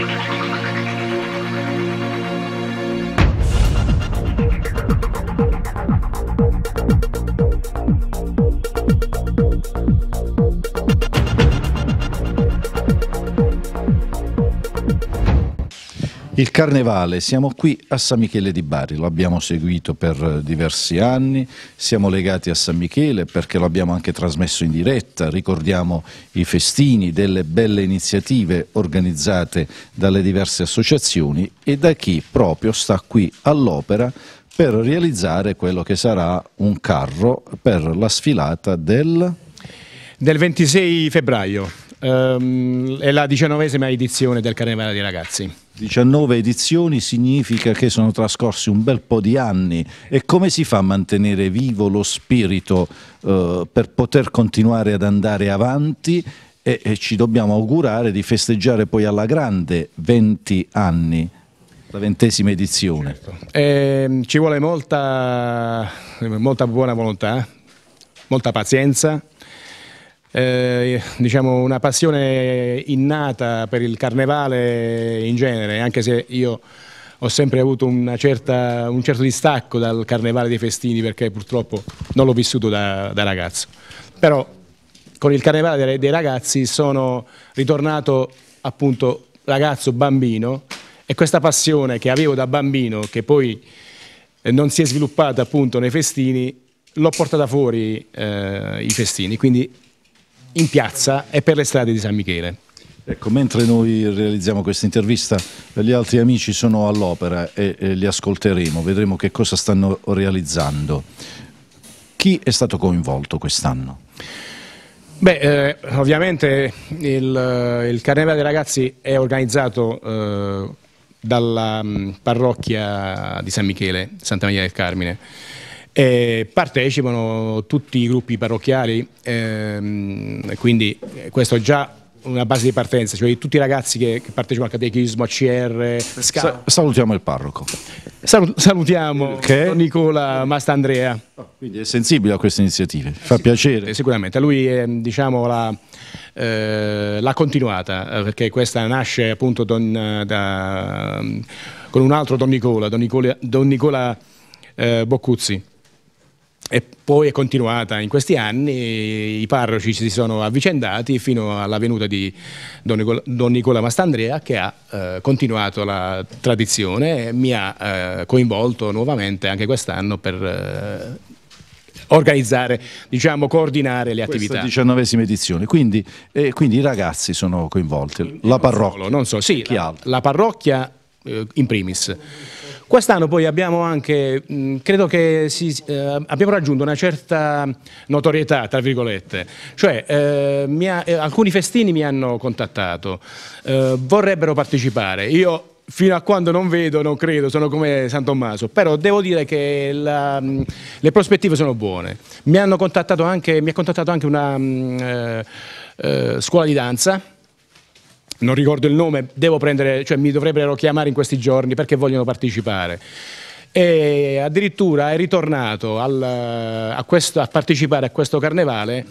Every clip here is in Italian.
ごめんなさい。Il Carnevale, siamo qui a San Michele di Bari, lo abbiamo seguito per diversi anni, siamo legati a San Michele perché lo abbiamo anche trasmesso in diretta, ricordiamo i festini, delle belle iniziative organizzate dalle diverse associazioni e da chi proprio sta qui all'opera per realizzare quello che sarà un carro per la sfilata del... del 26 febbraio. Ehm, è la diciannovesima edizione del Carnevale dei Ragazzi. 19 edizioni significa che sono trascorsi un bel po' di anni e come si fa a mantenere vivo lo spirito eh, per poter continuare ad andare avanti e, e ci dobbiamo augurare di festeggiare poi alla grande 20 anni la ventesima edizione. Certo. Eh, ci vuole molta, molta buona volontà, molta pazienza, eh, diciamo una passione innata per il carnevale in genere, anche se io ho sempre avuto certa, un certo distacco dal carnevale dei festini perché purtroppo non l'ho vissuto da, da, ragazzo. Però con il carnevale dei ragazzi sono ritornato appunto ragazzo bambino e questa passione che avevo da bambino che poi eh, non si è sviluppata appunto nei festini l'ho portata fuori eh, i festini quindi in piazza e per le strade di San Michele. Ecco, mentre noi realizziamo questa intervista, eh, gli altri amici sono all'opera e, e eh, li ascolteremo, vedremo che cosa stanno realizzando. Chi è stato coinvolto quest'anno? Beh, eh, ovviamente il, eh, il, Carnevale dei Ragazzi è organizzato eh, dalla mm, parrocchia di San Michele, Santa Maria del Carmine. Eh, partecipano tutti i gruppi parrocchiali, ehm, quindi eh, questo è già una base di partenza, cioè tutti i ragazzi che, che partecipano al catechismo, a CR. Sa salutiamo il parroco. Salut salutiamo che? Nicola Mastandrea. Oh, quindi è sensibile a queste iniziative, fa sì, piacere. Eh, sicuramente, lui è diciamo, la, eh, la, continuata, eh, perché questa nasce appunto don, da, con un altro Don Nicola, Don Nicola, don Nicola eh, Boccuzzi e poi è continuata in questi anni, i parroci si sono avvicendati fino alla venuta di Don Nicola, Don Nicola Mastandrea che ha eh, continuato la tradizione e mi ha eh, coinvolto nuovamente anche quest'anno per eh, organizzare, diciamo, coordinare le Questa attività. Questa diciannovesima edizione, quindi, eh, quindi, i ragazzi sono coinvolti, la parrocchia. Solo, non so, sì, la, la, parrocchia eh, in primis. Quest'anno poi abbiamo anche, mm, credo che si, eh, abbiamo raggiunto una certa notorietà, tra virgolette, cioè eh, ha, eh, alcuni festini mi hanno contattato, eh, vorrebbero partecipare, io fino a quando non vedo, non credo, sono come San Tommaso, però devo dire che la, mm, le prospettive sono buone. Mi, contattato anche, mi ha contattato anche una mm, eh, eh, scuola di danza, non ricordo il nome, devo prendere, cioè mi dovrebbero chiamare in questi giorni perché vogliono partecipare. E addirittura è ritornato al, a, questo, a partecipare a questo carnevale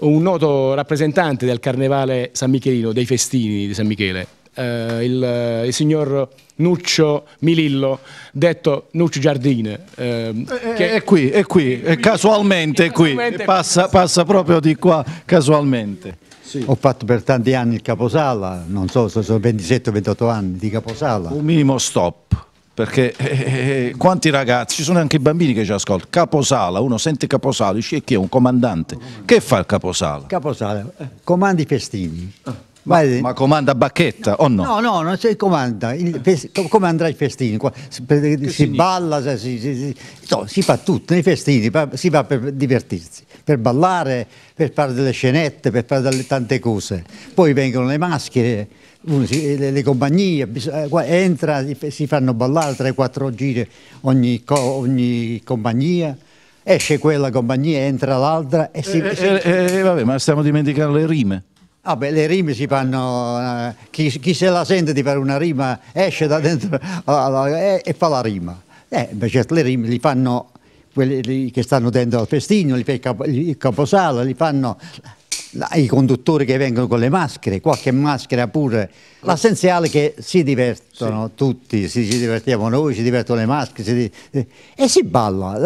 un noto rappresentante del carnevale San Michelino, dei festini di San Michele, eh, il, il, signor Nuccio Milillo, detto Nuccio Giardine. Ehm, eh, eh, che è, qui, è qui, è casualmente è qui, passa, passa proprio di qua casualmente. Sì. Ho fatto per tanti anni il caposala, non so, se sono 27-28 anni di caposala. Un minimo stop perché eh, eh, eh, quanti ragazzi, ci sono anche i bambini che ci ascoltano, caposala, uno sente caposala, dice chi è un comandante, che fa il caposala? Caposala, eh, comandi festini. Ah. Ma, ma, comanda Bacchetta no, o no? No, no, non si comanda, il, come andrà il festino? Si, si balla, si, si, no, si, fa tutto nei festini, si va per divertirsi, per ballare, per fare delle scenette, per fare delle, tante cose. Poi vengono le maschere, le, le, compagnie, eh, entra, si fanno ballare 3-4 giri ogni, ogni compagnia esce quella compagnia, entra l'altra e si... Eh, eh, eh, eh vabbè, ma stiamo dimenticando le rime. Ah beh, le rime si fanno, eh, chi, chi, se la sente di fare una rima esce da dentro allora, ah, ah, e, eh, e, fa la rima. Eh, beh, certo, le rime li fanno quelli che stanno dentro al festino, li fa il, capo, il caposala, li fanno ai conduttori che vengono con le maschere, qualche maschera pure. L'essenziale è che si divertono sì. tutti, si, ci divertiamo noi, ci divertono le maschere si, eh, e si balla.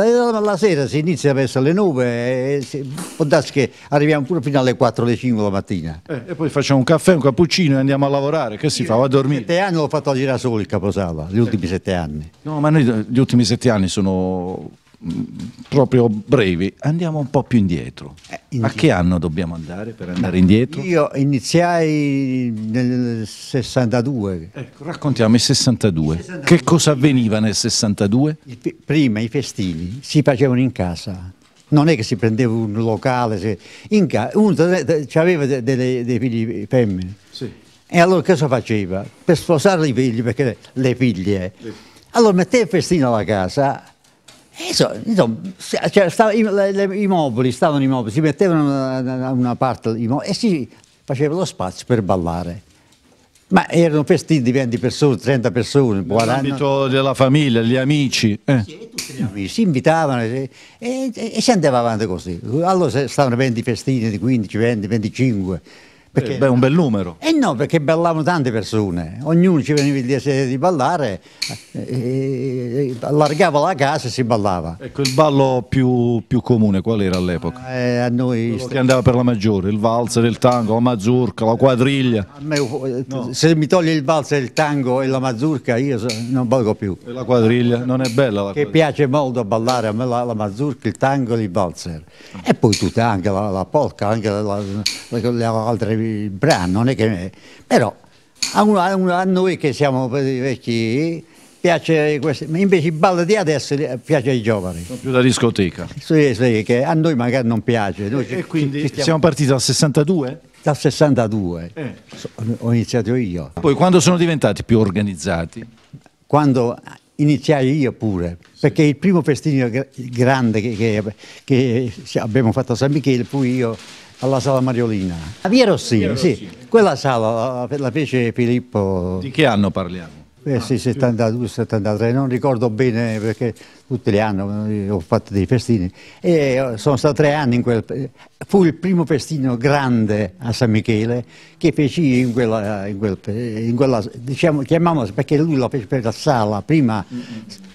La, sera si inizia verso le 9 e si, può darsi che arriviamo pure fino alle 4 alle 5 la mattina. Eh, e poi facciamo un caffè, un cappuccino e andiamo a lavorare. Che si Io fa? Va a dormire. Sette anni l'ho fatto a solo il caposala, gli ultimi eh. sette anni. No, ma noi gli ultimi sette anni sono proprio brevi, andiamo un po' più indietro. Eh, indietro. A che anno dobbiamo andare per andare indietro? Io iniziai nel 62. Ecco, raccontiamo il 62. il 62. Che cosa avveniva nel 62? Il, prima i festini si facevano in casa. Non è che si prendeva un locale, se, in ca- uno aveva dei, dei, figli femmine. Sì. E allora cosa faceva? Per sposare i figli, perché le figlie. Allora metteva il festino alla casa eh, insomma, cioè, stava, i, le, i, mobili stavano immobili, si mettevano da una parte mobili, e si faceva lo spazio per ballare. Ma erano festini di 20 persone, 30 persone, 40. L'ambito della famiglia, gli amici. Eh. Sì, tutti gli amici si invitavano e, e, e si andava avanti così. Allora stavano 20 festini di 15, 20, 25. Perché, eh, beh, un bel numero. Eh no, perché ballavano tante persone, ognuno ci veniva il desiderio di ballare, eh, eh, eh, allargava la casa e si ballava. Ecco, il ballo più, più comune qual era all'epoca? Eh, a noi... Quello che andava per la maggiore, il valzer, il tango, la mazurka, la quadriglia. A Me, eh, no. Se mi toglie il valzer, il tango e la mazurka io non ballo più. E la quadriglia, non è bella la Che piace molto ballare a me la, la mazurca, il tango e il valzer. E poi tutta anche la, la polca, anche le altre il brano, non è che, però a, uno, a, noi che siamo vecchi piace queste, invece il ballo di adesso piace ai giovani. Sono più da discoteca. Sì, sì, che a noi magari non piace. Noi e, quindi stiamo... siamo partiti dal 62? Dal 62, eh. ho iniziato io. Poi quando sono diventati più organizzati? Quando iniziai io pure, perché il primo festino grande che, che, che abbiamo fatto a San Michele fui io alla sala Mariolina, a ah, Via Rossini, Via Rossini. sì. Quella sala la, eh, la fece Filippo. Di che anno parliamo? Eh sì, 72-73, ah, non ricordo bene perché tutti gli anni eh, ho fatto dei festini. E eh, sono stato tre anni in quel... Fu il primo festino grande a San Michele che feci in quella... In quel, in quella diciamo, chiamamolo, perché lui la fece per la sala, prima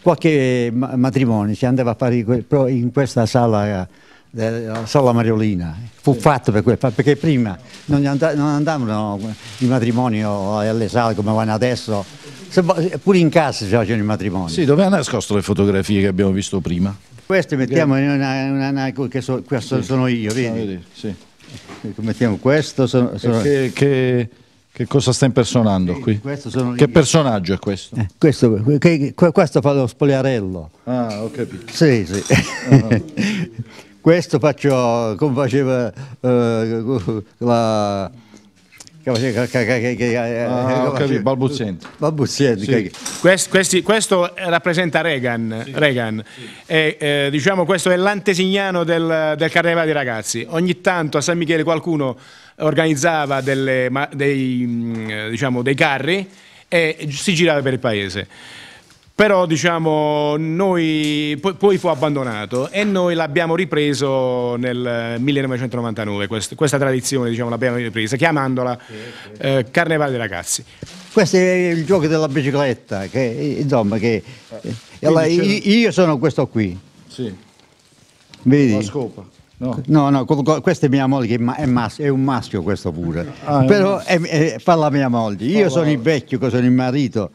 qualche matrimonio si andava a fare in questa sala della Sala Mariolina, fu fatto per quel, perché prima non, and non andavano i matrimoni alle sale come vanno adesso, pure in casa si facevano i matrimoni. Sì, dove ha nascosto le fotografie che abbiamo visto prima? Queste mettiamo in una, una, una, una so, questo sì. sono io, vedi? sì. Ecco, mettiamo questo, sono, sono... Che, che, che, cosa sta impersonando sì, qui? che io. personaggio è questo? Eh, questo, che, questo fa lo spogliarello. Ah, ho capito. Sì, sì. Ah, no. questo faccio come faceva eh, la eh, Ah, okay, balbuziente. balbuziente sì. Quest, questi, questo rappresenta Reagan. Sì. Reagan. Sì. E, eh, diciamo questo è l'antesignano del, del carnevale dei ragazzi. Ogni tanto a San Michele qualcuno organizzava delle, dei, mm, diciamo, dei carri e si girava per il paese però diciamo noi, poi, fu abbandonato e noi l'abbiamo ripreso nel 1999 questa, questa tradizione diciamo, l'abbiamo ripresa chiamandola eh, Carnevale dei ragazzi questo è il gioco della bicicletta che, insomma che, eh, allora, io sono questo qui sì. vedi la scopa No. no, no, questa è mia moglie, che è, mas è un maschio questo pure, ah, però è, è, fa mia moglie, io sono il vecchio, che sono il marito,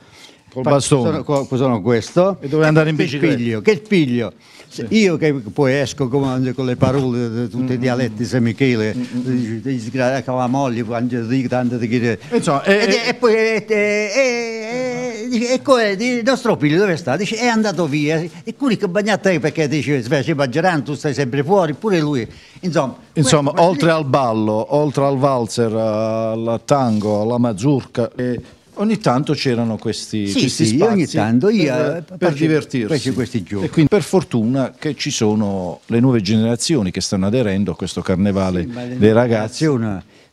col bastone. Sono, sono questo. E dove andare in bicicletta? Che figlio, che figlio. Sì. Io che poi esco con, con le parole, di tutti mm. i mm, dialetti, mm. se Michele, mm, dici che la moglie, quando dico tanto di dire... Eh, eh, eh. E poi... Ecco, il nostro figlio dove sta? Dice, è andato via. E quelli che bagnate perché dice, invece Baggeran, tu stai sempre fuori, pure lui. Insomma, Insomma oltre al ballo, oltre al valzer, al tango, alla mazurka... E ogni tanto c'erano questi, sì, questi sì, ogni tanto io per, eh, per faccio, divertirsi. Faccio e quindi per fortuna che ci sono le nuove generazioni che stanno aderendo a questo carnevale sì, dei ragazzi.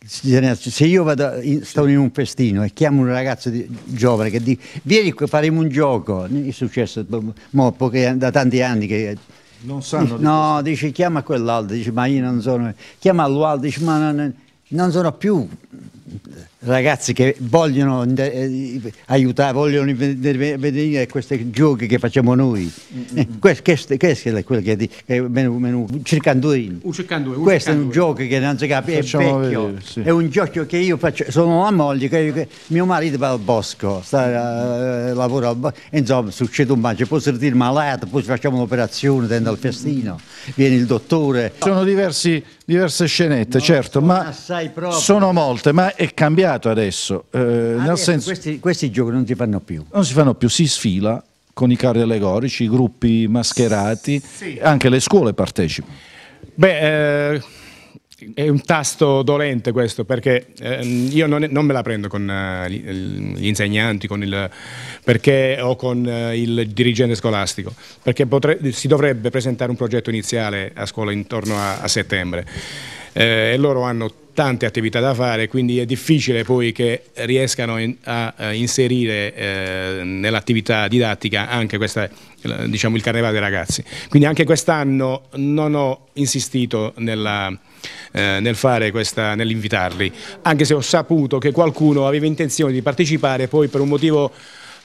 Se io vado in, sto in un festino e chiamo un ragazzo di, giovane che dice vieni qua faremo un gioco, è successo boh, mo, poche, da tanti anni che non sanno. Dice, no, dice chiama quell'altro, dice ma io non sono, chiama l'altro, dice ma non, non sono più ragazzi che vogliono eh, aiutare, vogliono venire a questi giochi che facciamo noi. Mm-hmm. Eh, questo, questo, è quello che è menu, menu circandurin. Un circandurin. Questo un è un gioco che non si capisce, è vecchio. Vedere, sì. È un gioco che io faccio, sono la moglie, che, che, mio marito va al bosco, sta, uh, lavora al bosco, insomma succede un bacio, poi si ritira malato, poi facciamo un'operazione dentro al festino, viene il dottore. Sono diversi, diverse scenette, no, certo, ma sono molte, ma è cambiato cambiato adesso. Eh, ah, adesso senso, questi, questi, giochi non si fanno più. Non si fanno più, si sfila con i carri allegorici, i gruppi mascherati, sì. anche le scuole partecipano. Beh, eh, è un tasto dolente questo perché eh, io non, non, me la prendo con uh, gli insegnanti con il, perché, o con uh, il dirigente scolastico, perché potre, si dovrebbe presentare un progetto iniziale a scuola intorno a, a settembre eh, e loro hanno tante attività da fare, quindi è difficile poi che riescano in, a, a, inserire eh, nell'attività didattica anche questa, eh, diciamo, il carnevale dei ragazzi. Quindi anche quest'anno non ho insistito nella, eh, nel fare questa, nell'invitarli, anche se ho saputo che qualcuno aveva intenzione di partecipare, poi per un motivo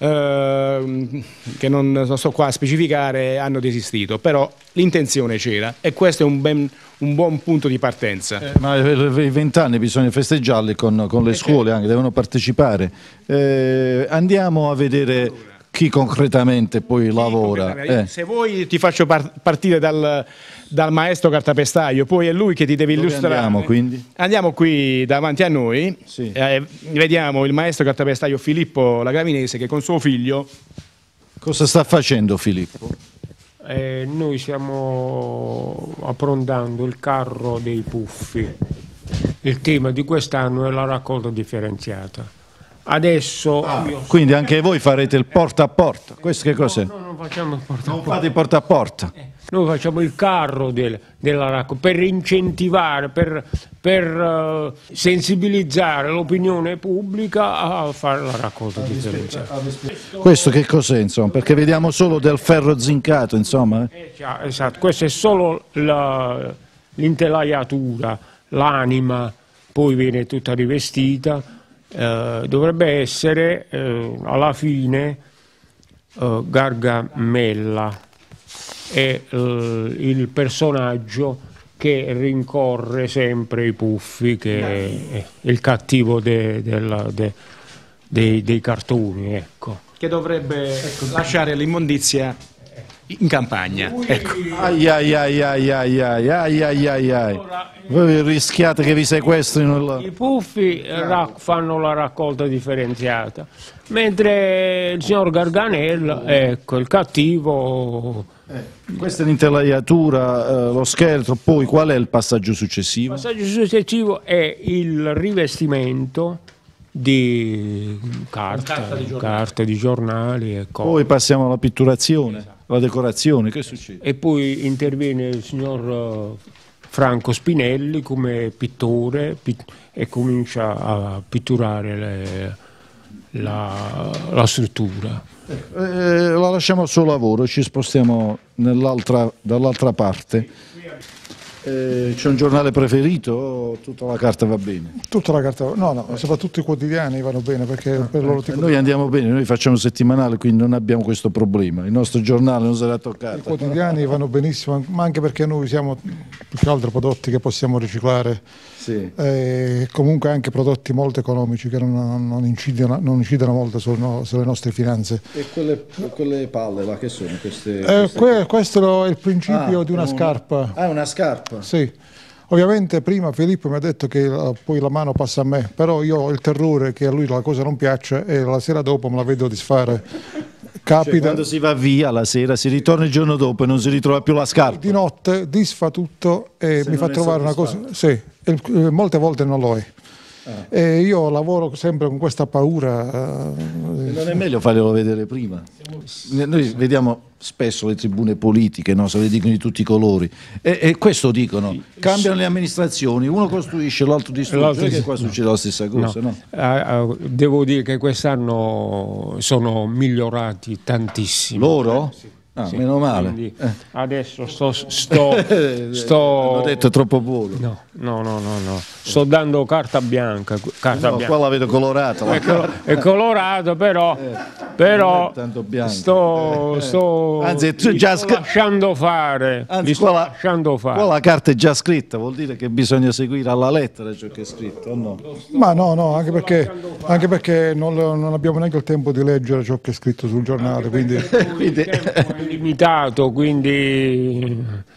Ehm, che non sto qua a specificare, hanno desistito, però l'intenzione c'era e questo è un, ben, un, buon punto di partenza. Eh, ma i vent'anni bisogna festeggiarli con, con le eh, scuole, certo. anche, devono partecipare. Eh, andiamo a vedere chi concretamente poi chi lavora. Concretamente. Eh. Se vuoi ti faccio par partire dal, dal, maestro cartapestaio, poi è lui che ti deve Dove illustrare. Andiamo quindi? Andiamo qui davanti a noi, sì. eh, vediamo il maestro cartapestaio Filippo Lagravinese che con suo figlio... Cosa sta facendo Filippo? Eh, noi stiamo approntando il carro dei puffi. Il tema di quest'anno è la raccolta differenziata Adesso... Ah, quindi anche voi farete il porta a porta. Questo che cos'è? No, no, non facciamo il porta a porta. Fate porta a porta. Eh, noi facciamo il carro del, della RACO per incentivare, per, per uh, sensibilizzare l'opinione pubblica a fare la raccolta ah, differenziata. Ah, Questo che cos'è insomma? Perché vediamo solo del ferro zincato insomma? Eh? Eh, esatto, questa è solo l'intelaiatura l'anima, poi viene tutta rivestita eh, dovrebbe essere eh, alla fine eh, Gargamella, è eh, il personaggio che rincorre sempre i puffi, che è il cattivo de, della, de, dei, dei, cartoni. Ecco. Che dovrebbe ecco, lasciare l'immondizia in campagna. Ecco. Ai ai ai ai ai ai ai ai ai ai. Voi rischiate che vi sequestrino la... I puffi eh, fanno la raccolta differenziata, mentre il signor Garganella, ecco, il cattivo... Eh, questa è l'intelaiatura, eh, lo scherzo, poi qual è il passaggio successivo? Il passaggio successivo è il rivestimento di carta, carta di giornali, carta di giornali e cose. Poi passiamo alla pitturazione. Esatto la decorazione, che succede? E poi interviene il signor eh, Franco Spinelli come pittore pit e comincia a pitturare le, la, la, struttura. Ecco, eh, eh, la lasciamo al suo lavoro, ci spostiamo dall'altra parte. Eh, c'è un giornale preferito o tutta la carta va bene? Tutta la carta, no, no, soprattutto i quotidiani vanno bene perché ah, per loro eh, ti... Noi andiamo bene, noi facciamo settimanale, quindi non abbiamo questo problema. Il nostro giornale non sarà toccato. I quotidiani vanno benissimo, ma anche perché noi siamo più che altro prodotti che possiamo riciclare sì. eh, comunque anche prodotti molto economici che non, non, incidono, non incidono, molto sul no, sulle nostre finanze. E quelle, quelle palle là che sono? Queste, eh, queste eh, que, questo è il principio ah, di una, una scarpa. Ah, una scarpa? Sì. Ovviamente prima Filippo mi ha detto che poi la mano passa a me, però io ho il terrore che a lui la cosa non piaccia e la sera dopo me la vedo disfare. Cioè, Capita. Cioè, quando si va via la sera, si ritorna il giorno dopo e non si ritrova più la scarpa. Di notte disfa tutto e Se mi fa trovare una cosa. Sì, eh, eh, molte volte non lo è. Ah. E eh, io lavoro sempre con questa paura. Non è meglio farglielo vedere prima? Noi vediamo spesso le tribune politiche, no? se le dicono di tutti i colori, e, e questo dicono: cambiano le amministrazioni, uno costruisce, l'altro distrugge. L'altro distrugge. qua no. succede la stessa cosa. No. No? Ah, ah, devo dire che quest'anno sono migliorati tantissimo. Loro? Sì. Ah, sì. meno male. Quindi eh. adesso sto, sto, sto... Ho detto troppo buono. No, no, no, no, no. Sto dando carta bianca. Carta no, bianca. qua la vedo colorata. La è, col- è colorato, però... Eh, però sto, eh, sto, Anzi, è già sto sc- lasciando fare. Anzi, sto la, lasciando fare. Qua la carta è già scritta, vuol dire che bisogna seguire alla lettera ciò che è scritto, no? Ma no, no, anche perché, anche perché non, non, abbiamo neanche il tempo di leggere ciò che è scritto sul giornale, quindi... quindi limitato, quindi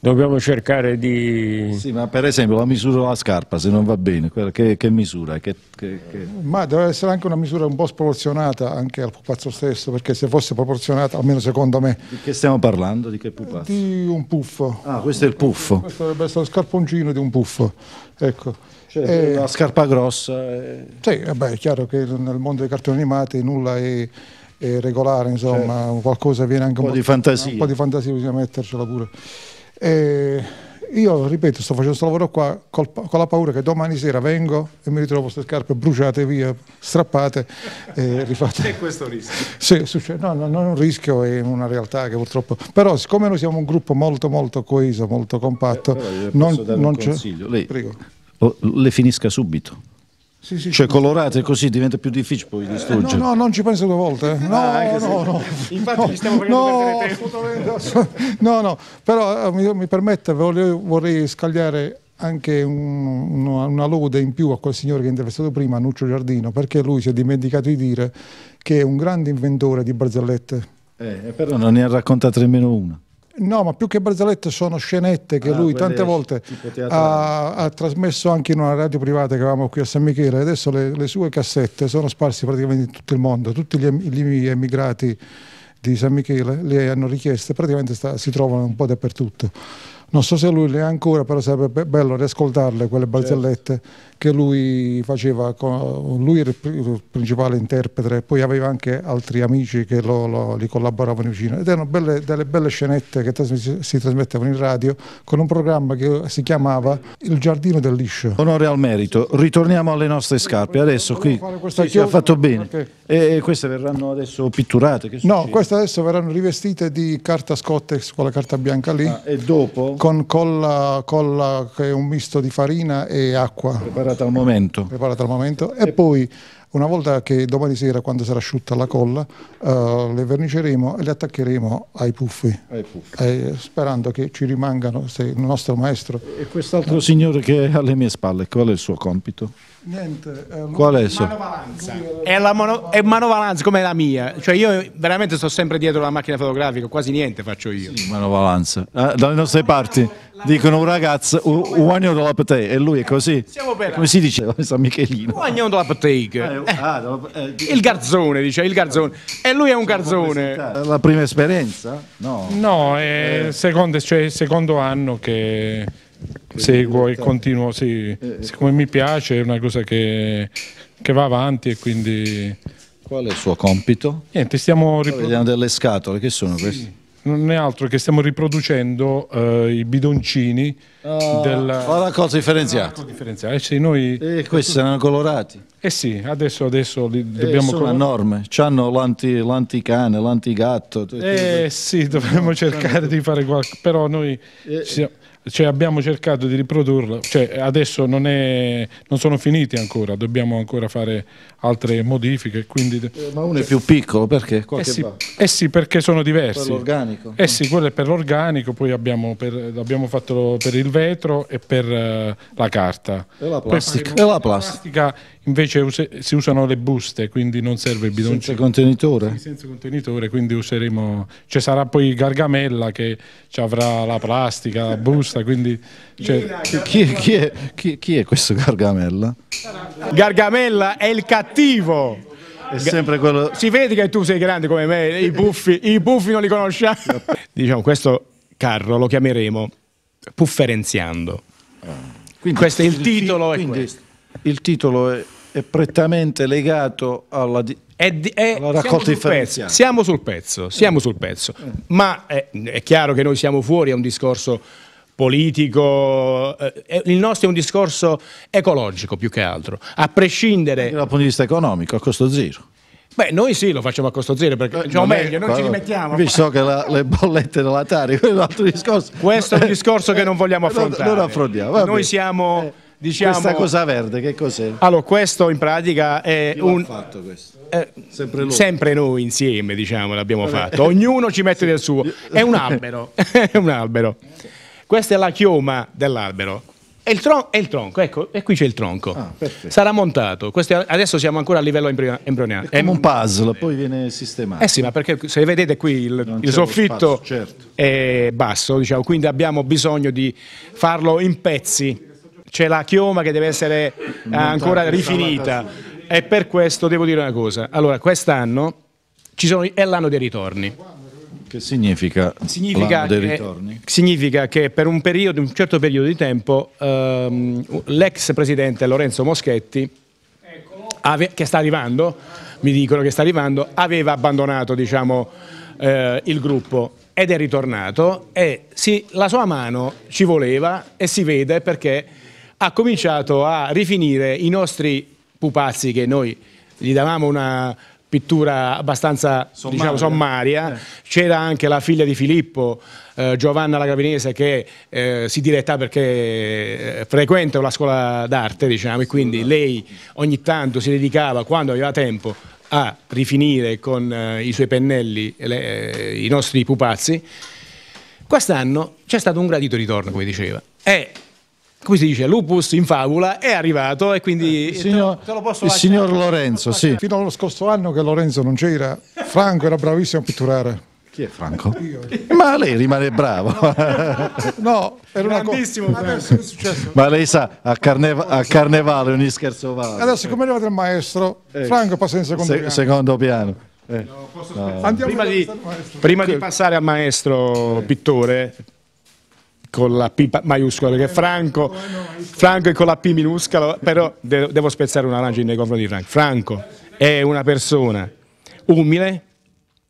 dobbiamo cercare di... Sì, ma per esempio la misura della scarpa, se non va bene, che, che misura? Che, che, ma deve essere anche una misura un po' sproporzionata anche al pupazzo stesso, perché se fosse proporzionata, almeno secondo me... Di che stiamo parlando? Di che pupazzo? Di un puffo. Ah, questo è il puffo. Questo dovrebbe essere lo scarponcino di un puffo, ecco. Cioè, eh, la scarpa grossa... Eh... Sì, vabbè, eh è chiaro che nel mondo dei cartoni animati nulla è eh, regolare, insomma, certo. qualcosa viene anche un, un po' di fantasia. Un po' di fantasia bisogna mettercela pure. E io ripeto, sto facendo questo lavoro qua col, con la paura che domani sera vengo e mi ritrovo queste scarpe bruciate via, strappate e rifatte. C'è questo rischio? Sì, succede. No, no, non è un rischio, è una realtà che purtroppo... Però siccome noi siamo un gruppo molto molto coeso, molto compatto, eh, non, non c'è... Lei Prego. le finisca subito sì, sì, cioè colorate così diventa più difficile poi distruggere. Eh, no, no, non ci penso due volte. No, eh. ah, no, no. Infatti no, stiamo no, tempo. no, no, però eh, mi, mi permette, vorrei, vorrei, scagliare anche un, una, una lode in più a quel signore che è intervistato prima, Nuccio Giardino, perché lui si è dimenticato di dire che è un grande inventore di barzellette. Eh, però non ne ha raccontato nemmeno una. No, ma più che barzellette sono scenette che ah, lui tante volte ha, ha, trasmesso anche in una radio privata che avevamo qui a San Michele. Adesso le, le sue cassette sono sparse praticamente in tutto il mondo. Tutti gli, gli emigrati di San Michele le hanno richieste, praticamente sta, si trovano un po' dappertutto non so se lui le ha ancora, però sarebbe bello riascoltarle quelle certo. barzellette certo. che lui faceva, con, lui era il principale interprete, poi aveva anche altri amici che lo, lo, li collaboravano vicino ed erano belle, delle belle scenette che trasm si trasmettevano in radio con un programma che si chiamava Il Giardino del Liscio. Onore al merito, ritorniamo alle nostre scarpe, adesso qui si, si ha fatto bene. Perché e queste verranno adesso pitturate? no, queste adesso verranno rivestite di carta scottex con la carta bianca lì. Ah, e dopo? Con colla, colla, che è un misto di farina e acqua. Preparata al momento. Preparata al momento. E, e poi una volta che domani sera, quando sarà asciutta la colla, uh, le verniceremo e le attaccheremo ai puffi, ai puffi. Eh, sperando che ci rimangano se il nostro maestro. E quest'altro signore che è alle mie spalle, qual è il suo compito? Niente, è eh, Qual è il manovalanza? È, la mano... è manovalanza come la mia. Cioè io veramente sto sempre dietro la macchina fotografica, quasi niente faccio io. Sì, manovalanza. Eh, dalle nostre parti dicono un ragazzo, un agnolo della patei, e lui è così. Siamo per... Come si diceva San Michelino? Un agnolo della patei. il garzone, dice, il garzone. E lui è un garzone. La prima esperienza? No. No, è eh. secondo, cioè, secondo anno che seguo e continuo, sì, eh, eh, siccome mi piace è una cosa che, che va avanti e quindi... Qual è il suo compito? Niente, stiamo riproducendo delle scatole, che sono sì. queste? Non è altro che stiamo riproducendo eh, i bidoncini uh, ah, della raccolta differenziata. differenziata. Eh, sì, noi... E questi saranno colorati. Eh sì, adesso, adesso li eh, dobbiamo... Eh, sono colorare. hanno l'anticane, l'antigatto. Eh sì, dovremmo cercare di fare qualcosa, però noi... Eh, siamo cioè abbiamo cercato di riprodurlo, cioè adesso non, è, non, sono finiti ancora, dobbiamo ancora fare altre modifiche. Quindi... Eh, ma cioè, uno è eh più piccolo perché? Eh sì, eh sì, perché sono diversi. Per l'organico. Eh sì, quello è per l'organico, poi abbiamo, per, abbiamo, fatto per il vetro e per uh, la carta. E la plastica. Poi, e la plastica. Invece use, si usano le buste, quindi non serve il bidoncino. Senza contenitore? Sì, senza contenitore, quindi useremo... Ci cioè sarà poi Gargamella che ci avrà la plastica, la busta, quindi... Cioè... Chi, chi, è, chi, chi, è questo Gargamella? Gargamella è il cattivo! è sempre quello... Si vede che tu sei grande come me, i buffi, i buffi non li conosciamo. diciamo, questo carro lo chiameremo Pufferenziando. Ah. Quindi, questo è il, titolo. Quindi, è il titolo è è prettamente legato alla, di, è di, è, alla raccolta differenziale. Siamo sul pezzo, siamo sul pezzo. Mm. Ma è, eh, è chiaro che noi siamo fuori a un discorso politico, eh, il nostro è un discorso ecologico più che altro, a prescindere... Dal punto di vista economico, a costo zero. Beh, noi sì, lo facciamo a costo zero, perché eh, diciamo meglio, noi ci rimettiamo. Visto che la, le bollette della Tari, quello è un altro discorso. Questo è un eh, discorso che non vogliamo affrontare. Eh, non, non affrontiamo. Noi siamo... Eh Diciamo, Questa cosa verde che cos'è? Allora questo in pratica è Io un... fatto questo? Eh, sempre, sempre, noi insieme diciamo l'abbiamo fatto, ognuno ci mette del suo, è un albero, è un albero. Questa è la chioma dell'albero, è il, tronco, è il, tronco, ecco, e qui c'è il tronco. Ah, Sarà montato. Questo, adesso siamo ancora a livello embrionale. È, è un puzzle, poi viene sistemato. Eh sì, ma perché se vedete qui il, il soffitto spazio, certo. è basso, diciamo, quindi abbiamo bisogno di farlo in pezzi c'è la chioma che deve essere eh, ancora diciamo, rifinita e per questo devo dire una cosa. Allora, quest'anno sono, è l'anno dei ritorni. Che significa, significa l'anno dei ritorni? Che, significa che per un, periodo, un, certo periodo di tempo ehm, l'ex presidente Lorenzo Moschetti, ave, che sta arrivando, mi dicono che sta arrivando, aveva abbandonato diciamo, eh, il gruppo ed è ritornato e si, la sua mano ci voleva e si vede perché ha cominciato a rifinire i nostri pupazzi che noi gli davamo una pittura abbastanza sommaria, diciamo, sommaria. Eh. c'era anche la figlia di Filippo eh, Giovanna Lagabinese che eh, si diretta perché eh, frequenta una scuola d'arte diciamo, e quindi lei ogni tanto si dedicava quando aveva tempo a rifinire con eh, i suoi pennelli le, eh, i nostri pupazzi quest'anno c'è stato un gradito ritorno come diceva e come si dice, lupus in favola, è arrivato e quindi... il eh, signor, te lo, te il signor Lorenzo, sì. Fino allo scorso anno che Lorenzo non c'era, Franco era bravissimo a pitturare. Chi è Franco? Io. Ma lei rimane bravo. No, era una grandissimo. Ma, Ma lei sa, a, carneva a, carnevale ogni scherzo va. Adesso come è arrivato il maestro, eh, Franco passa in secondo Se piano. Secondo piano. Eh. No, no. Prima, di, prima, di, passare al maestro eh. pittore, con la P maiuscola, perché Franco, Franco è con la P minuscola, però devo spezzare una lancia nei confronti di Franco. Franco è una persona umile,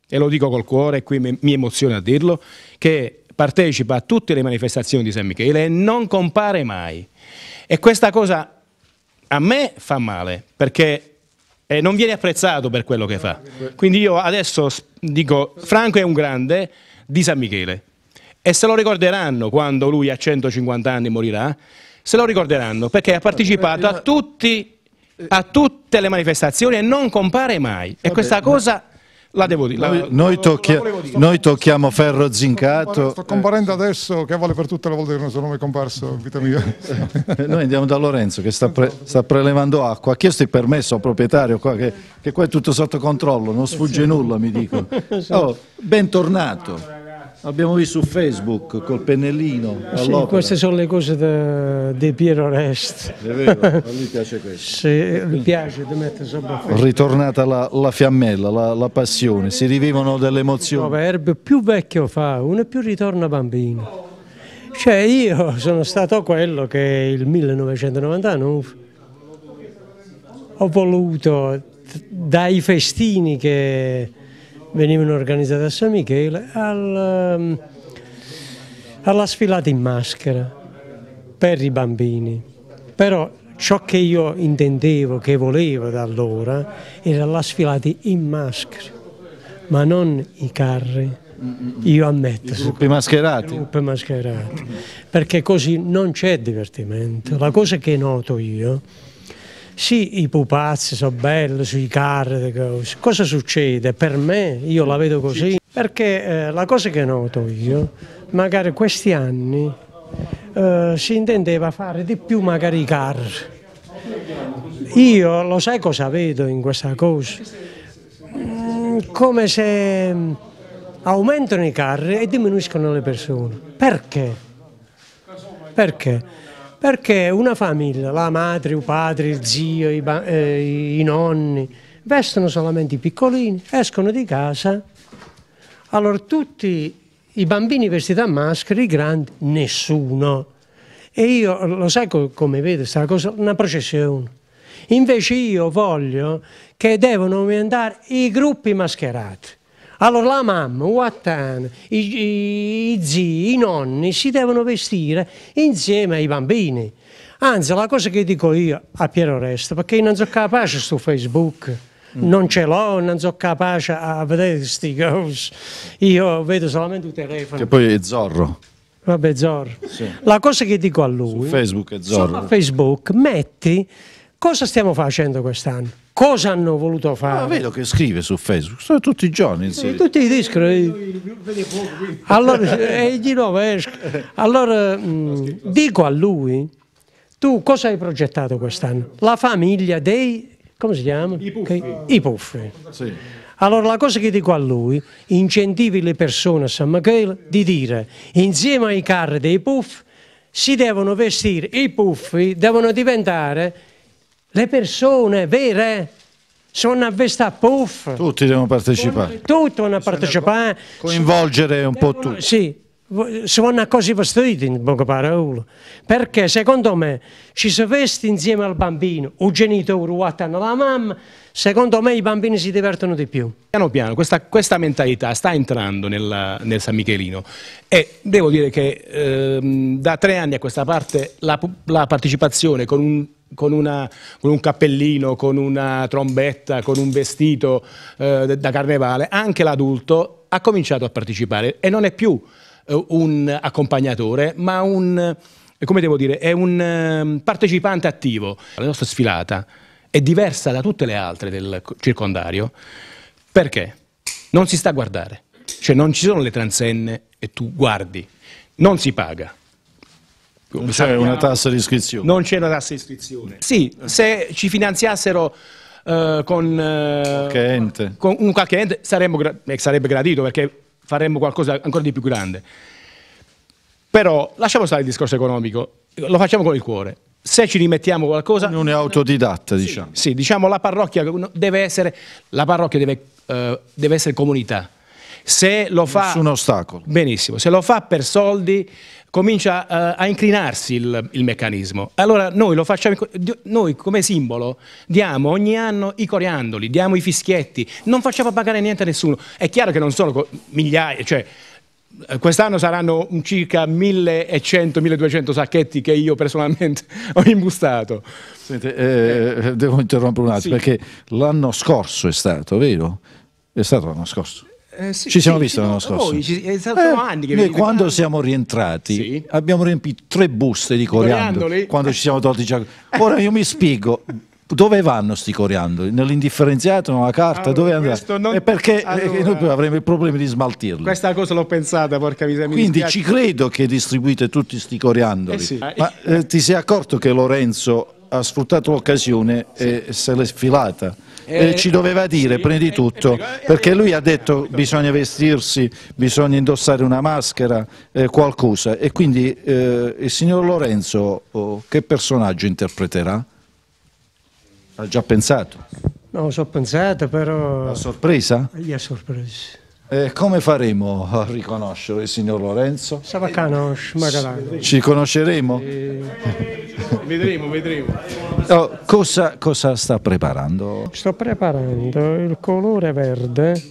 e lo dico col cuore, e qui mi emoziona a dirlo, che partecipa a tutte le manifestazioni di San Michele e non compare mai. E questa cosa a me fa male, perché eh, non viene apprezzato per quello che fa. Quindi io adesso dico, Franco è un grande di San Michele e se lo ricorderanno quando lui a 150 anni morirà, se lo ricorderanno perché ha partecipato a, tutti, a tutte le manifestazioni e non compare mai. E questa cosa la devo dire. La, noi, lo, la dire. noi, tocchiamo ferro zincato. Sto comparendo, adesso che vale per tutte le volte che non sono mai comparso in vita mia. noi andiamo da Lorenzo che sta, pre, sta, prelevando acqua. Ha chiesto il permesso al proprietario qua, che, che, qua è tutto sotto controllo, non sfugge nulla mi dico. Oh, bentornato. Abbiamo visto su Facebook col pennellino. Sì, queste sono le cose di Piero Rest. È vero, a lui piace questo. sì, gli piace di mettere sopra Facebook. Ritornata la, la fiammella, la, la, passione, si rivivono delle emozioni. Il proverbio più vecchio fa, uno più ritorna bambino. Cioè io sono stato quello che il 1999 ho voluto dai festini che venivano organizzate a San Michele al, ehm, alla sfilata in maschera per i bambini. Però ciò che io intendevo, che volevo da allora, era la sfilata in maschera, ma non i carri. Io ammetto. I gruppi mascherati. gruppi mascherati. Perché così non c'è divertimento. La cosa che noto io sì, i pupazzi sono belli, sui carri, cosa succede? Per me, io la vedo così, perché eh, la cosa che noto io, magari questi anni eh, si intendeva fare di più magari i carri. Io lo sai cosa vedo in questa cosa? Mm, come se mm, aumentano i carri e diminuiscono le persone. Perché? Perché? perché una famiglia, la madre, il padre, il zio, i, eh, i nonni, vestono solamente i piccolini, escono di casa, allora tutti i bambini vestiti a maschere, i grandi, nessuno. E io lo sai co come vedo questa cosa? Una processione. Invece io voglio che devono aumentare i gruppi mascherati. Allora la mamma, Wattan, i, i zii, i nonni si devono vestire insieme ai bambini. Anzi, la cosa che dico io a Piero Resta, perché non sono capace su Facebook, mm. non ce l'ho, non sono capace a vedere questi cose. Io vedo solamente il telefono. Che poi è Zorro. Vabbè, Zorro. Sì. La cosa che dico a lui... Su Facebook è Zorro. Su Facebook metti Cosa stiamo facendo quest'anno? Cosa hanno voluto ah, fare? Ah, vedo che scrive su Facebook, sono tutti i giorni. Sì, tutti i dischi. Eh, eh. Allora, eh, allora mm, dico a lui, tu cosa hai progettato quest'anno? La famiglia dei, come si chiama? I puffi. Che, I puffi. Sì. Allora la cosa che dico a lui, incentivi le persone a San Michele di dire, insieme ai carri dei puff, si devono vestire, i puffi devono diventare le persone vere sono a Vesta Puff. Tutti devono partecipare. Tutti devono partecipare. Coinvolgere un po' tutti. Sì, sono cose vestite in poche parole. Eh, Perché secondo me ci si veste insieme al bambino, un genitore, guardano la mamma, secondo me i bambini si divertono di più. Piano piano questa, questa mentalità sta entrando nella, nel San Michelino e devo dire che ehm, da tre anni a questa parte la, la partecipazione con un con, una, con, un cappellino, con una trombetta, con un vestito eh, da carnevale, anche l'adulto ha cominciato a partecipare e non è più eh, un accompagnatore, ma un, eh, come devo dire, è un eh, partecipante attivo. La nostra sfilata è diversa da tutte le altre del circondario perché non si sta a guardare, cioè non ci sono le transenne e tu guardi, non si paga. Ecco, non c'è una tassa di iscrizione? Non c'è una tassa di iscrizione. Sì, se ci finanziassero eh, con, eh, con, un qualche ente saremmo, eh, sarebbe gradito perché faremmo qualcosa ancora di più grande. Però lasciamo stare il discorso economico, lo facciamo con il cuore. Se ci rimettiamo qualcosa... Non è autodidatta, sì, diciamo. Sì, diciamo la parrocchia deve essere, la parrocchia deve, eh, deve essere comunità. Se lo fa... Nessun ostacolo. Benissimo, se lo fa per soldi comincia eh, a inclinarsi il, il, meccanismo. Allora noi, lo facciamo, noi come simbolo diamo ogni anno i coriandoli, diamo i fischietti, non facciamo pagare niente a nessuno. È chiaro che non sono migliaia, cioè eh, quest'anno saranno circa 1100-1200 sacchetti che io personalmente ho imbustato. Senti, eh, devo interrompere un attimo sì. perché l'anno scorso è stato, vero? È stato l'anno scorso. Eh, sì, ci siamo sì, visti l'anno scorso. Voi, ci, eh, noi quando tanti. Ah. siamo rientrati sì. abbiamo riempito tre buste di coriandoli, coriandoli. quando ci siamo tolti già. Ora io mi spiego. Dove vanno sti coriandoli? Nell'indifferenziato, nella carta? Allora, ah, dove andranno? Non... È perché eh, allora... noi avremo il problema di smaltirli. Questa cosa l'ho pensata, porca miseria. Quindi ci credo che distribuite tutti sti coriandoli. Eh sì. Ah, Ma eh. ti sei accorto che Lorenzo ha sfruttato l'occasione e se l'è sfilata? eh, ci doveva dire prima di tutto, eh, eh, perché lui ha eh, detto bisogna vestirsi, bisogna indossare una maschera, eh, qualcosa, e quindi eh, il signor Lorenzo oh, che personaggio interpreterà? Ha già pensato? Non lo so pensato, però... La sorpresa? Gli ha sorpreso. Eh, come faremo a riconoscere il signor Lorenzo? Ci conosceremo? Eh vedremo, vedremo. Oh, cosa, cosa sta preparando? Sto preparando il colore verde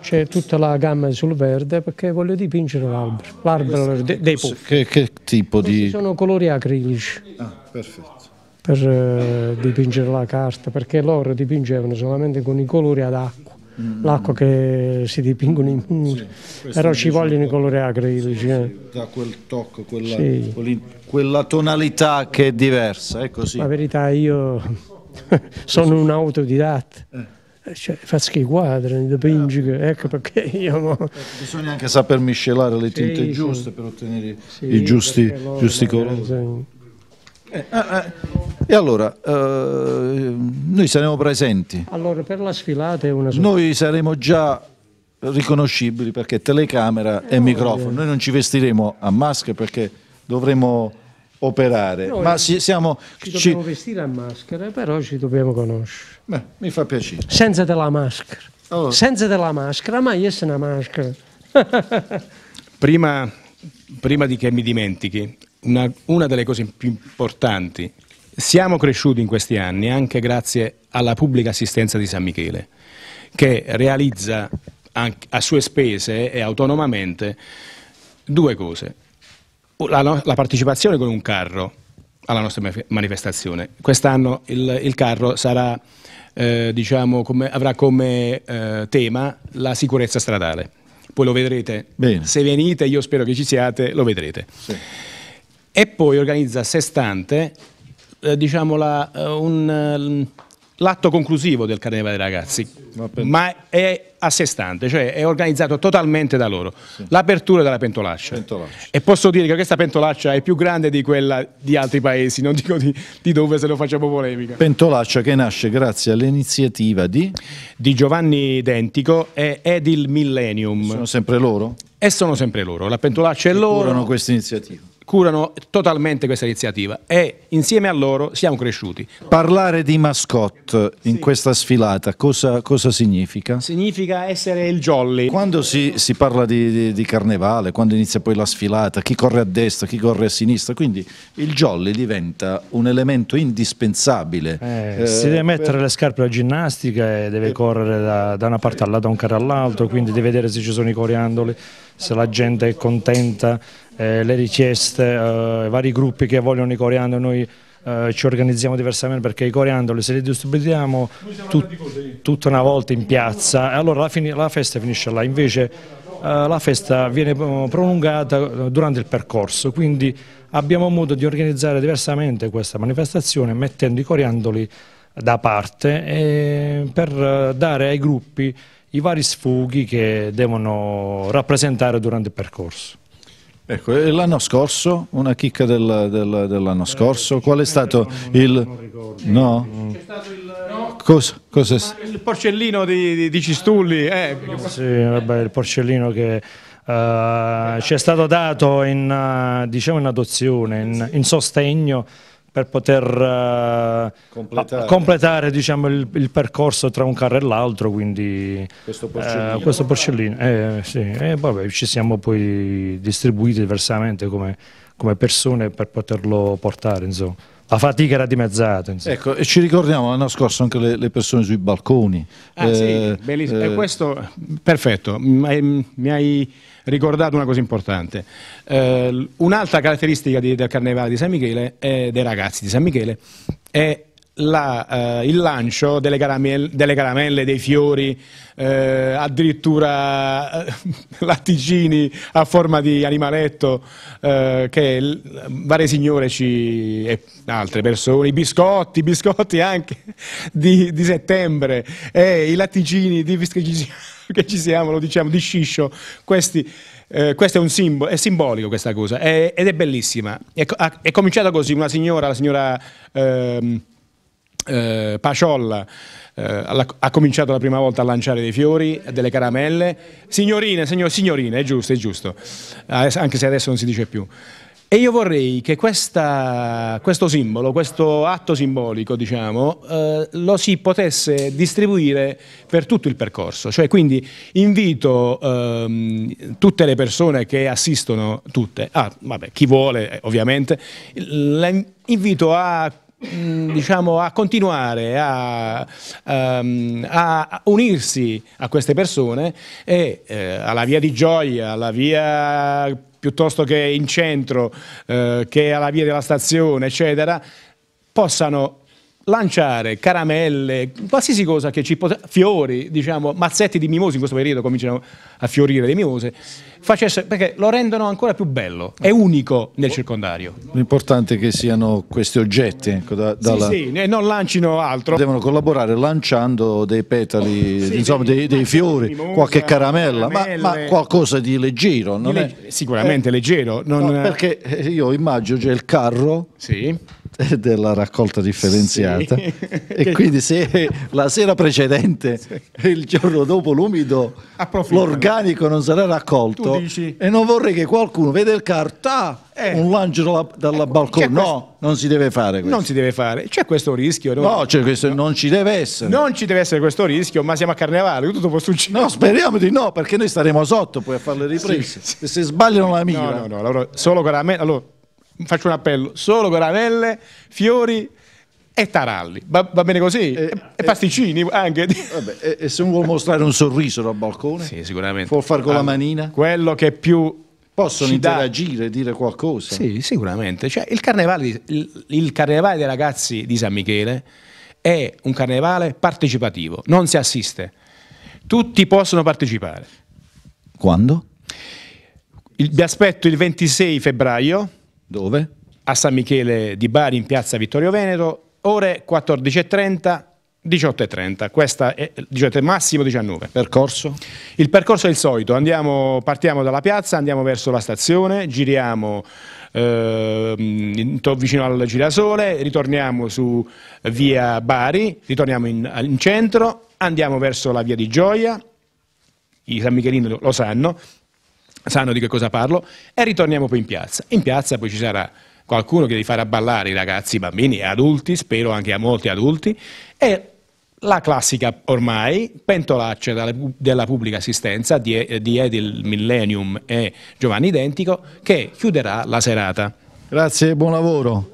c'è tutta la gamma sul verde perché voglio dipingere l'albero, l'albero dei, dei pochi. Che, che, tipo Questi di... Sono colori acrilici. Ah, perfetto. Per eh, dipingere la carta, perché loro dipingevano solamente con i colori ad acqua Mm. l'acqua che si dipingono i muri, sì, però ci vogliono i colori acrilici. Eh. Da quel tocco, quella, quella tonalità che è diversa, è così. La verità io sono un autodidatta. Eh, eh cioè, faschi i quadri, dipingi, eh, ecco perché io... No. Eh, bisogna anche saper miscelare le tinte sì, giuste sì. per ottenere sì, i giusti, giusti colori. Eh, eh, eh, e allora, eh, noi saremo presenti. Allora, per la sfilata è una... Noi saremo già riconoscibili perché telecamera eh, e microfono. Noi non ci vestiremo a maschera perché dovremo operare. Noi ma si, siamo, ci dobbiamo vestire a maschera, però ci dobbiamo conoscere. Beh, mi fa piacere. Senza della maschera. Allora. Oh. Senza della maschera, ma io sono una maschera. prima, prima di che mi dimentichi, una, una delle cose più importanti. Siamo cresciuti in questi anni anche grazie alla pubblica assistenza di San Michele, che realizza a sue spese e autonomamente due cose. La, no la partecipazione con un carro alla nostra manifestazione. Quest'anno il, il, carro sarà, eh, diciamo, come, avrà come eh, tema la sicurezza stradale. Poi lo vedrete. Bene. Se venite, io spero che ci siate, lo vedrete. Sì e poi organizza a sé stante eh, diciamo la, eh, un, eh, l'atto conclusivo del Carnevale dei Ragazzi, ma è a sé stante, cioè è organizzato totalmente da loro. Sì. L'apertura della pentolaccia. pentolaccia. E posso dire che questa pentolaccia è più grande di quella di altri paesi, non dico di, di dove se lo facciamo polemica. Pentolaccia che nasce grazie all'iniziativa di? Di Giovanni Dentico e Edil Millennium. Sono sempre loro? E sono sempre loro, la pentolaccia è loro. Curano questa iniziativa curano totalmente questa iniziativa e insieme a loro siamo cresciuti. Parlare di mascotte in sì. questa sfilata cosa, cosa, significa? Significa essere il jolly. Quando si, si parla di, di, di, carnevale, quando inizia poi la sfilata, chi corre a destra, chi corre a sinistra, quindi il jolly diventa un elemento indispensabile. Eh, eh, si deve mettere per... le scarpe alla ginnastica e deve eh, correre da, da, una parte all'altra, da un carro all'altro, quindi deve vedere se ci sono i coriandoli, se la gente è contenta eh, le richieste, eh, vari gruppi che vogliono i coriandoli, noi eh, ci organizziamo diversamente perché i coriandoli se li distribuiamo tut, tutta una volta in piazza e allora la, fin la festa finisce là, invece eh, la festa viene eh, prolungata eh, durante il percorso, quindi abbiamo modo di organizzare diversamente questa manifestazione mettendo i coriandoli da parte per dare ai gruppi i vari sfughi che devono rappresentare durante il percorso. Ecco, l'anno scorso, una chicca del, del, dell'anno scorso, qual è stato il... No? C'è stato il... Cosa? il porcellino di, di, di Cistulli. Eh. Sì, vabbè, il porcellino che... Uh, ci è stato dato in, eh, diciamo in adozione, in, in sostegno per poter eh, completare, completare diciamo, il, il, percorso tra un carro e l'altro, quindi questo eh, porcellino. Questo porcellino eh, sì. e vabbè, ci siamo poi distribuiti diversamente come, come persone per poterlo portare. Insomma la fatica era dimezzata. Insomma. Ecco, e ci ricordiamo l'anno scorso anche le, le persone sui balconi. Ah, eh, sì, bellissimo. Eh, eh, questo, perfetto, mm, mm, mi hai ricordato una cosa importante. Eh, un'altra caratteristica di, del Carnevale di San Michele, dei ragazzi di San Michele, è la, eh, il lancio delle caramelle, delle caramelle dei fiori, eh, addirittura eh, latticini a forma di animaletto eh, che varie signore ci, e altre persone, i biscotti, biscotti anche di, di settembre e i latticini di, che ci siamo, lo diciamo, di sciscio, questi... Eh, questo è un simbolo, è simbolico questa cosa è, ed è bellissima. È, è, cominciata così una signora, la signora ehm, eh, Paciolla eh, ha cominciato la prima volta a lanciare dei fiori, delle caramelle, signorine, signor, signorine, è giusto, è giusto, anche se adesso non si dice più. E io vorrei che questa, questo simbolo, questo atto simbolico, diciamo, eh, lo si potesse distribuire per tutto il percorso. Cioè, quindi invito ehm, tutte le persone che assistono, tutte, ah, vabbè, chi vuole eh, ovviamente, invito a Mm, diciamo, a continuare a, um, a, unirsi a queste persone e eh, alla via di Gioia, alla via piuttosto che in centro, eh, che alla via della stazione, eccetera, possano lanciare caramelle, qualsiasi cosa che ci potesse, fiori, diciamo, mazzetti di mimose in questo periodo cominciano a fiorire le mimose, facesse, perché lo rendono ancora più bello, è unico nel circondario. L'importante è che siano questi oggetti, ecco, da, dalla... sì, sì, e non lancino altro. Devono collaborare lanciando dei petali, sì, insomma, dei, dei, fiori, mimosa, qualche caramella, ma, ma, qualcosa di leggero. Di leg è... Sicuramente eh, leggero. Non... No, perché eh, io immagino c'è il carro. Sì della raccolta differenziata sì. e quindi se la sera precedente sì. e il giorno dopo l'umido l'organico non sarà raccolto e non vorrei che qualcuno veda il carta eh. un lancio dalla, dalla eh, balcone no non si deve fare questo. non si deve fare c'è questo rischio no, no, cioè questo no. non ci deve essere non ci deve essere questo rischio ma siamo a carnevale tutto può succedere no speriamo di no perché noi staremo sotto poi a fare le riprese sì. se sbagliano la mira no no no allora, solo con la me allora faccio un appello, solo granelle, fiori e taralli. Va, va bene così? Eh, e, e, eh, e pasticcini anche. Vabbè, e, eh, e, se uno vuole mostrare un sorriso dal balcone? Sì, sicuramente. Può far con la manina? Quello che più... Possono interagire, dà... dire qualcosa? Sì, sicuramente. Cioè, il, carnevale, il, il carnevale dei ragazzi di San Michele è un carnevale partecipativo, non si assiste. Tutti possono partecipare. Quando? vi aspetto il 26 febbraio dove? A San Michele di Bari in piazza Vittorio Veneto, ore 14.30. 18.30, questa è diciamo, massimo 19. Percorso? Il percorso è il solito, andiamo, partiamo dalla piazza, andiamo verso la stazione, giriamo ehm, vicino al girasole, ritorniamo su via Bari, ritorniamo in, in centro, andiamo verso la via di Gioia, i San Michelino lo sanno, sanno di che cosa parlo, e ritorniamo poi in piazza. In piazza poi ci sarà qualcuno che li farà ballare i ragazzi, i bambini e adulti, spero anche a molti adulti, e la classica ormai pentolaccia della pubblica assistenza di, Edil Millennium e Giovanni Identico che chiuderà la serata. Grazie e buon lavoro.